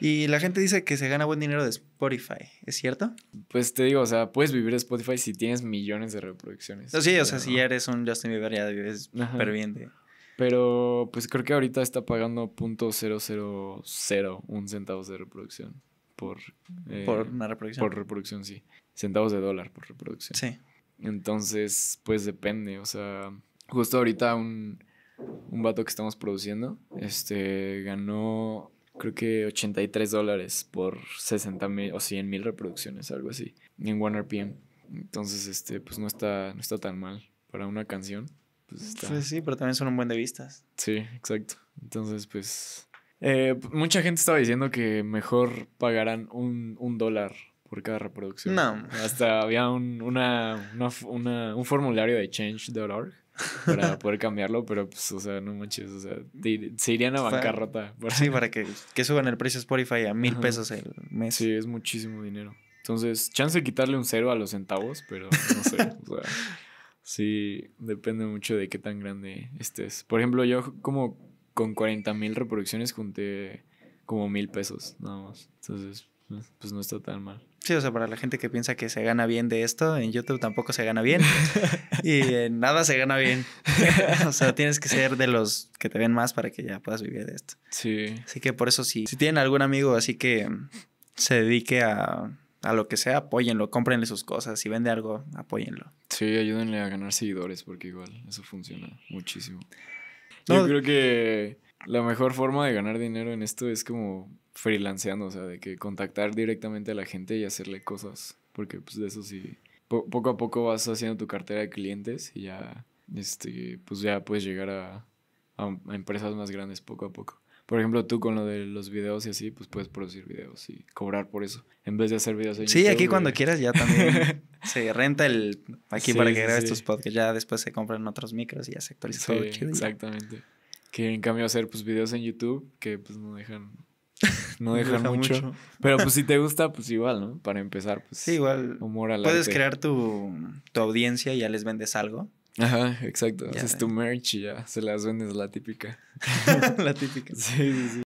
Y la gente dice que se gana buen dinero de Spotify, ¿es cierto? Pues te digo, o sea, puedes vivir de Spotify si tienes millones de reproducciones. sí, o sea, si ya eres un Justin Bieber, ya vives súper bien. Pero pues creo que ahorita está pagando un centavos de reproducción por, eh, por una reproducción. Por reproducción, sí. Centavos de dólar por reproducción. Sí. Entonces, pues depende, o sea, justo ahorita un, un vato que estamos produciendo, este, ganó creo que 83 dólares por 60 mil o 100 mil reproducciones, algo así, en OneRpm. rpm Entonces, este, pues no está, no está tan mal para una canción. Pues, pues sí, pero también son un buen de vistas. Sí, exacto. Entonces, pues... Eh, mucha gente estaba diciendo que mejor pagarán un, dólar por cada reproducción. No. Hasta había un, un formulario de change.org para poder cambiarlo, pero pues, o sea, no manches, o sea, se irían a bancarrota. Para... Sí, para que, suban el precio Spotify a mil pesos el mes. Sí, es muchísimo dinero. Entonces, chance de quitarle un cero a los centavos, pero no sé, o sea, sí, depende mucho de qué tan grande estés. Por ejemplo, yo como con 40 mil reproducciones junté como mil pesos, nada más. Entonces, pues no está tan mal. Sí, o sea, para la gente que piensa que se gana bien de esto, en YouTube tampoco se gana bien y en nada se gana bien. o sea, tienes que ser de los que te ven más para que ya puedas vivir de esto. Sí. Así que por eso si tienen algún amigo así que se dedique a, a lo que sea, apóyenlo, cómprenle sus cosas, si vende algo, apóyenlo. Sí, ayúdenle a ganar seguidores porque igual eso funciona muchísimo. Yo creo que la mejor forma de ganar dinero en esto es como freelanceando, o sea, de que contactar directamente a la gente y hacerle cosas, porque pues de eso sí, poco a poco vas haciendo tu cartera de clientes y ya, este, pues ya puedes llegar a, a, empresas más grandes poco a poco. Por ejemplo, tú con lo de los videos y así, pues puedes producir videos y cobrar por eso. En vez de hacer videos en Sí, aquí cuando quieras ya también se renta el... Aquí para que grabes tus podcasts. Ya después se compran otros micros y ya se actualiza Exactamente que en cambio hacer pues videos en YouTube que pues no dejan no dejan mucho. Pero pues si te gusta, pues igual, ¿no? Para empezar, pues sí, igual Puedes crear tu, audiencia y ya les vendes algo. Ajá, exacto. Haces tu merch y ya se las vendes la típica. la típica. Sí, sí, sí.